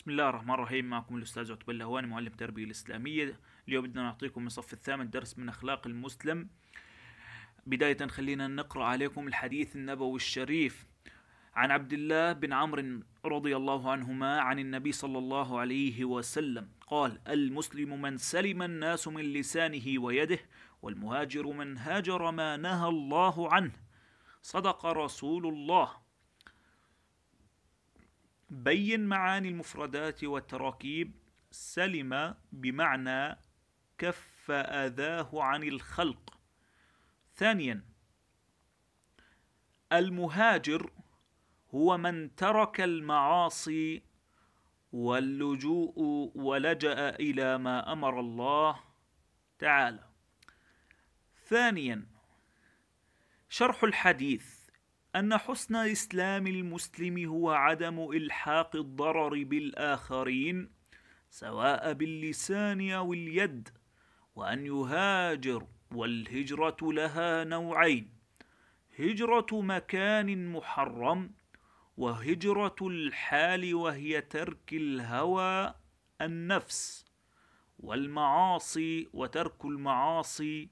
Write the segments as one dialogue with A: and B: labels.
A: بسم الله الرحمن الرحيم معكم الأستاذ عتبة اللهواني معلم تربية الإسلامية اليوم بدنا نعطيكم من الصف الثامن درس من أخلاق المسلم بداية خلينا نقرأ عليكم الحديث النبوي الشريف عن عبد الله بن عمرو رضي الله عنهما عن النبي صلى الله عليه وسلم قال المسلم من سلم الناس من لسانه ويده والمهاجر من هاجر ما نهى الله عنه صدق رسول الله بين معاني المفردات والتراكيب سلم بمعنى كف أذاه عن الخلق ثانيا المهاجر هو من ترك المعاصي واللجوء ولجأ إلى ما أمر الله تعالى ثانيا شرح الحديث ان حسن اسلام المسلم هو عدم الحاق الضرر بالاخرين سواء باللسان او اليد وان يهاجر والهجره لها نوعين هجره مكان محرم وهجره الحال وهي ترك الهوى النفس والمعاصي وترك المعاصي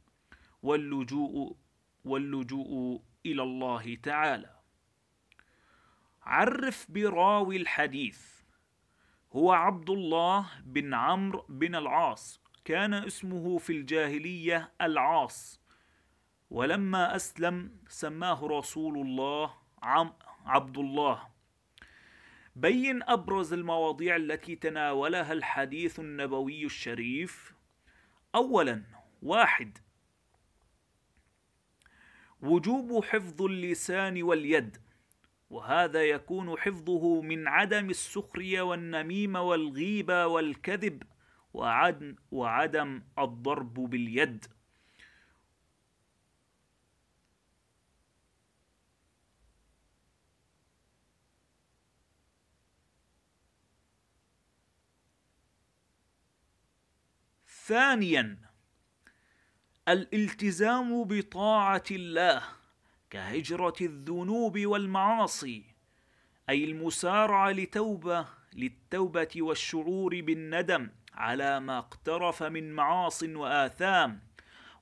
A: واللجوء واللجوء إلى الله تعالى عرف براوي الحديث هو عبد الله بن عمرو بن العاص كان اسمه في الجاهلية العاص ولما أسلم سماه رسول الله عم عبد الله بين أبرز المواضيع التي تناولها الحديث النبوي الشريف أولا واحد وجوب حفظ اللسان واليد وهذا يكون حفظه من عدم السخريه والنميمه والغيبه والكذب وعدم الضرب باليد ثانيا الالتزام بطاعه الله كهجره الذنوب والمعاصي اي المسارعه لتوبه للتوبه والشعور بالندم على ما اقترف من معاص واثام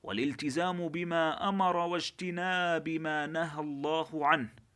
A: والالتزام بما امر واجتناب ما نهى الله عنه